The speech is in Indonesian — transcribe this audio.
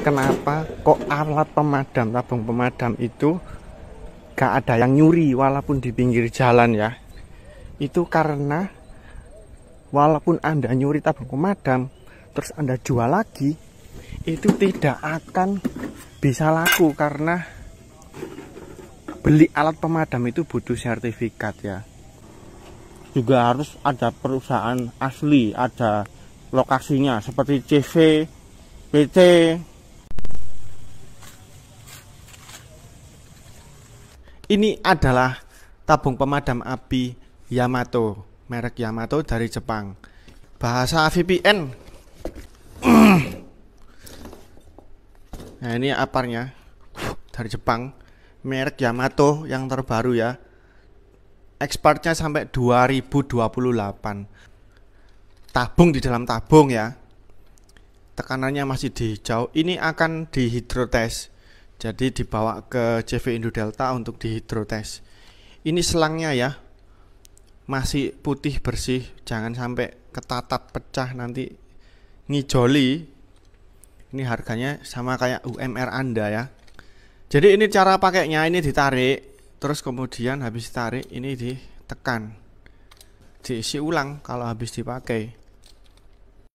kenapa kok alat pemadam tabung pemadam itu gak ada yang nyuri walaupun di pinggir jalan ya itu karena walaupun anda nyuri tabung pemadam terus anda jual lagi itu tidak akan bisa laku karena beli alat pemadam itu butuh sertifikat ya juga harus ada perusahaan asli ada lokasinya seperti CV PT Ini adalah tabung pemadam api Yamato, merek Yamato dari Jepang. Bahasa VPN. nah, ini aparnya dari Jepang, merek Yamato yang terbaru ya. Expertnya sampai 2028 tabung di dalam tabung ya tekanannya masih di hijau ini akan dihidrotest jadi dibawa ke CV Indo Delta untuk dihidrotes. Ini selangnya ya. Masih putih bersih, jangan sampai ketatat pecah nanti ngijoli. Ini harganya sama kayak UMR Anda ya. Jadi ini cara pakainya, ini ditarik, terus kemudian habis tarik ini ditekan diisi ulang kalau habis dipakai